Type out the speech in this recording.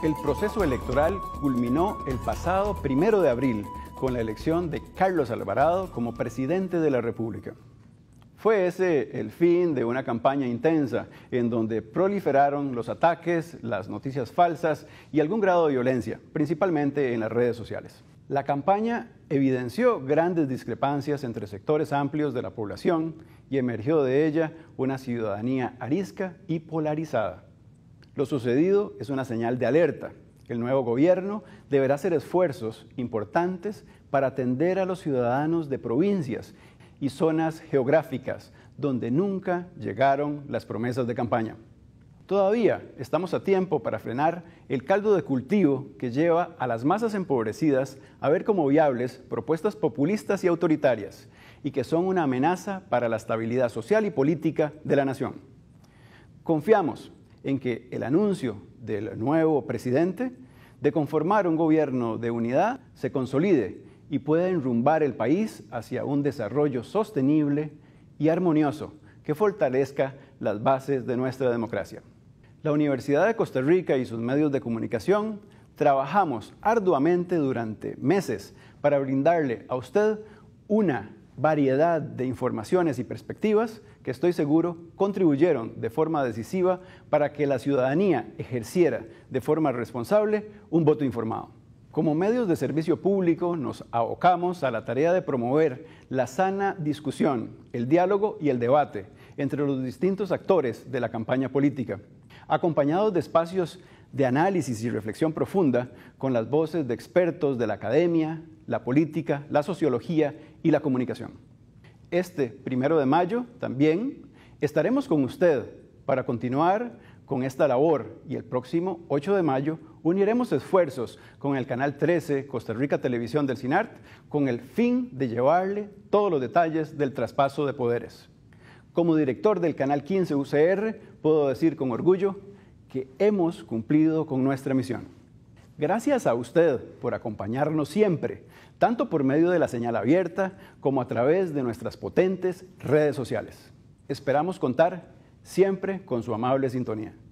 El proceso electoral culminó el pasado primero de abril con la elección de Carlos Alvarado como presidente de la República. Fue ese el fin de una campaña intensa en donde proliferaron los ataques, las noticias falsas y algún grado de violencia, principalmente en las redes sociales. La campaña evidenció grandes discrepancias entre sectores amplios de la población y emergió de ella una ciudadanía arisca y polarizada. Lo sucedido es una señal de alerta. El nuevo gobierno deberá hacer esfuerzos importantes para atender a los ciudadanos de provincias y zonas geográficas donde nunca llegaron las promesas de campaña. Todavía estamos a tiempo para frenar el caldo de cultivo que lleva a las masas empobrecidas a ver como viables propuestas populistas y autoritarias y que son una amenaza para la estabilidad social y política de la nación. Confiamos en que el anuncio del nuevo presidente de conformar un gobierno de unidad se consolide y pueda enrumbar el país hacia un desarrollo sostenible y armonioso que fortalezca las bases de nuestra democracia. La Universidad de Costa Rica y sus medios de comunicación trabajamos arduamente durante meses para brindarle a usted una variedad de informaciones y perspectivas que estoy seguro contribuyeron de forma decisiva para que la ciudadanía ejerciera de forma responsable un voto informado. Como medios de servicio público nos abocamos a la tarea de promover la sana discusión, el diálogo y el debate entre los distintos actores de la campaña política, acompañados de espacios de análisis y reflexión profunda con las voces de expertos de la academia, la política, la sociología y la comunicación. Este primero de mayo también estaremos con usted para continuar con esta labor y el próximo 8 de mayo uniremos esfuerzos con el Canal 13 Costa Rica Televisión del CINART con el fin de llevarle todos los detalles del traspaso de poderes. Como director del Canal 15 UCR, puedo decir con orgullo que hemos cumplido con nuestra misión. Gracias a usted por acompañarnos siempre, tanto por medio de la señal abierta como a través de nuestras potentes redes sociales. Esperamos contar siempre con su amable sintonía.